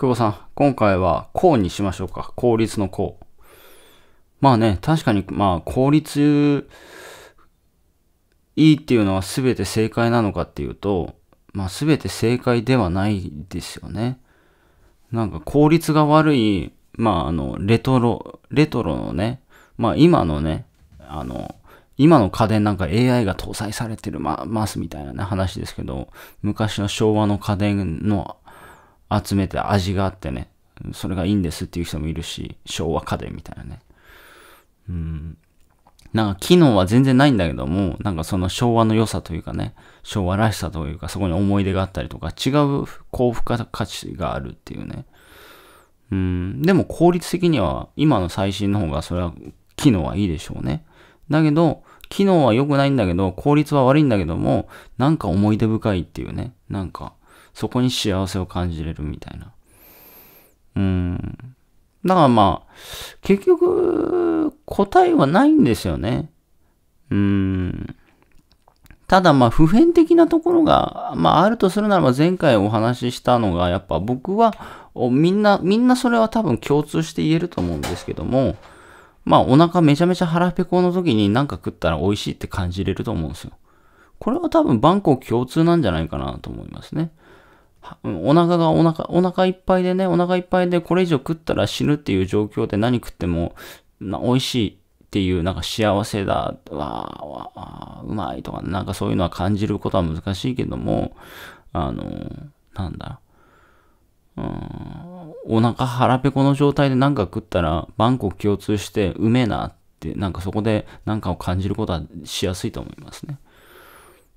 久保さん、今回はうにしましょうか。効率の効。まあね、確かに、まあ、効率いいっていうのは全て正解なのかっていうと、まあ、全て正解ではないですよね。なんか効率が悪い、まあ、あの、レトロ、レトロのね、まあ、今のね、あの、今の家電なんか AI が搭載されてるまますみたいなね話ですけど、昔の昭和の家電の集めて味があってね、それがいいんですっていう人もいるし、昭和家電みたいなね。うん。なんか機能は全然ないんだけども、なんかその昭和の良さというかね、昭和らしさというか、そこに思い出があったりとか、違う幸福価値があるっていうね。うん、でも効率的には今の最新の方がそれは機能はいいでしょうね。だけど、機能は良くないんだけど、効率は悪いんだけども、なんか思い出深いっていうね。なんか、そこに幸せを感じれるみたいな。うん。だからまあ、結局、答えはないんですよね。うん。ただまあ、普遍的なところが、まあ、あるとするならば、前回お話ししたのが、やっぱ僕は、みんな、みんなそれは多分共通して言えると思うんですけども、まあ、お腹めちゃめちゃ腹ペコの時に何か食ったら美味しいって感じれると思うんですよ。これは多分、バンコク共通なんじゃないかなと思いますね。お腹がお腹、お腹いっぱいでね、お腹いっぱいでこれ以上食ったら死ぬっていう状況で何食っても、美味しいっていう、なんか幸せだ、わー、うまいとか、なんかそういうのは感じることは難しいけども、あの、なんだ、うん、お腹腹ペコの状態で何か食ったら、万国共通してうめえなって、なんかそこで何かを感じることはしやすいと思いますね。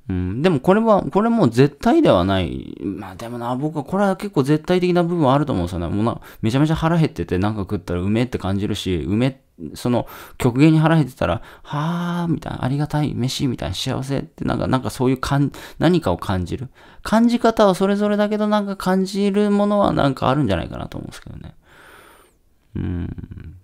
うん、でもこれは、これも絶対ではない。まあでもな、僕はこれは結構絶対的な部分はあると思うんですよね。もうな、めちゃめちゃ腹減っててなんか食ったらうめえって感じるし、うめその極限に腹減ってたら、はあ、みたいな、ありがたい、飯みたいな、幸せってなんか、なんかそういうかん何かを感じる。感じ方はそれぞれだけど、なんか感じるものはなんかあるんじゃないかなと思うんですけどね。うん。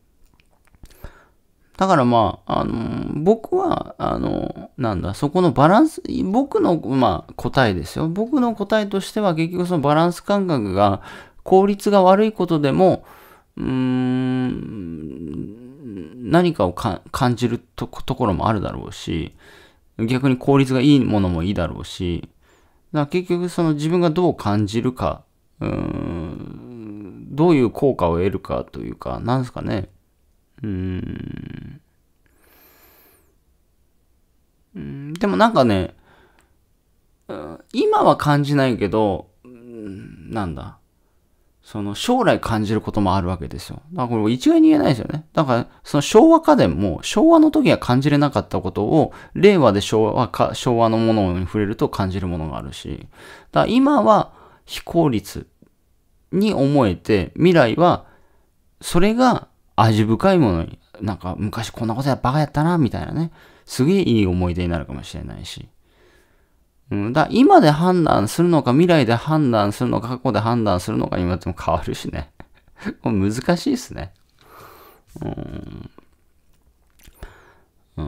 だからまあ、あのー、僕は、あのー、なんだ、そこのバランス、僕の、まあ、答えですよ。僕の答えとしては、結局そのバランス感覚が、効率が悪いことでも、うーん、何かを感じるところもあるだろうし、逆に効率がいいものもいいだろうし、だから結局その自分がどう感じるか、うーん、どういう効果を得るかというか、なんですかね。うん、でもなんかね、今は感じないけど、なんだ。その将来感じることもあるわけですよ。だからこれ一概に言えないですよね。だからその昭和家電も昭和の時は感じれなかったことを令和で昭和か、昭和のものに触れると感じるものがあるし、だから今は非効率に思えて未来はそれが味深いものに、なんか昔こんなことやバカやったな、みたいなね。すげえいい思い出になるかもしれないし。うん、だ今で判断するのか、未来で判断するのか、過去で判断するのかによっても変わるしね。こ れ難しいですね。うん。う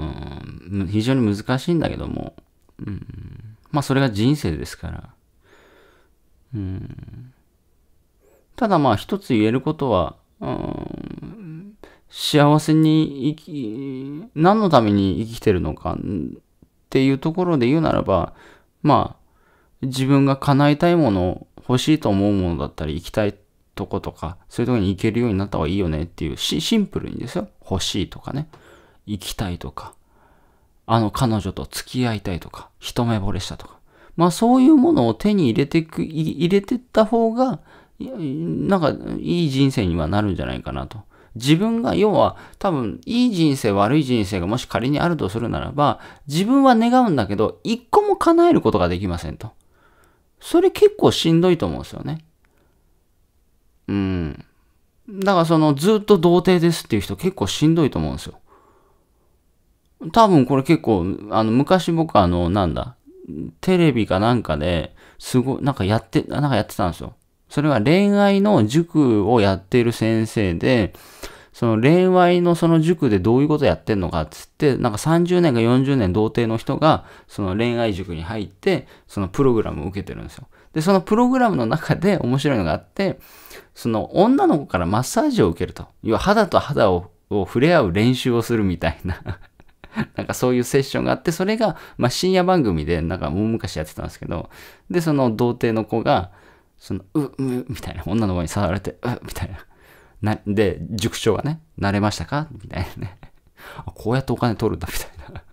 ん。非常に難しいんだけども。うん。まあ、それが人生ですから。うん。ただまあ、一つ言えることは、うん、幸せに生き、何のために生きてるのかっていうところで言うならば、まあ、自分が叶えたいもの、欲しいと思うものだったり、行きたいとことか、そういうとこに行けるようになった方がいいよねっていう、シンプルにですよ。欲しいとかね。行きたいとか。あの彼女と付き合いたいとか、一目惚れしたとか。まあそういうものを手に入れてく、入れてった方が、なんかいい人生にはなるんじゃないかなと。自分が、要は多分、いい人生、悪い人生がもし仮にあるとするならば、自分は願うんだけど、一個も叶えることができませんと。それ結構しんどいと思うんですよね。うん。だからその、ずっと童貞ですっていう人結構しんどいと思うんですよ。多分これ結構、あの、昔僕あの、なんだ、テレビかなんかで、すごい、なんかやって、なんかやってたんですよ。それは恋愛の塾をやっている先生で、その恋愛のその塾でどういうことやってんのかっつって、なんか30年か40年童貞の人が、その恋愛塾に入って、そのプログラムを受けてるんですよ。で、そのプログラムの中で面白いのがあって、その女の子からマッサージを受けると。要は肌と肌を触れ合う練習をするみたいな なんかそういうセッションがあって、それが、まあ深夜番組で、なんかもう昔やってたんですけど、で、その童貞の子が、その、う、う、みたいな、女の子に触られて、う、みたいな。な、で、塾長がね、慣れましたかみたいなね。あ、こうやってお金取るんだ、みたいな。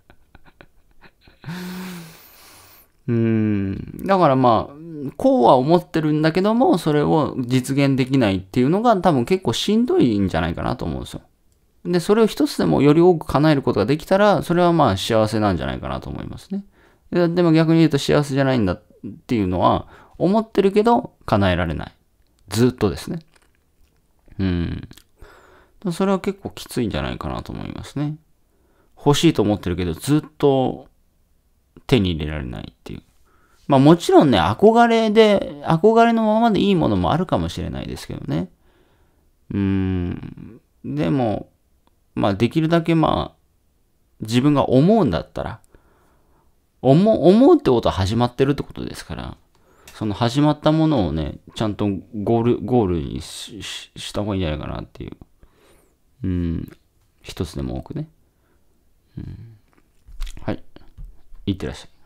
うーん。だからまあ、こうは思ってるんだけども、それを実現できないっていうのが多分結構しんどいんじゃないかなと思うんですよ。で、それを一つでもより多く叶えることができたら、それはまあ幸せなんじゃないかなと思いますね。でも逆に言うと幸せじゃないんだっていうのは、思ってるけど、叶えられない。ずっとですね。うん。それは結構きついんじゃないかなと思いますね。欲しいと思ってるけど、ずっと手に入れられないっていう。まあもちろんね、憧れで、憧れのままでいいものもあるかもしれないですけどね。うーん。でも、まあできるだけまあ、自分が思うんだったら、思う、思うってことは始まってるってことですから、その始まったものをね、ちゃんとゴール、ゴールにした方がいいんじゃないかなっていう。うん。一つでも多くね。うん。はい。いってらっしゃい。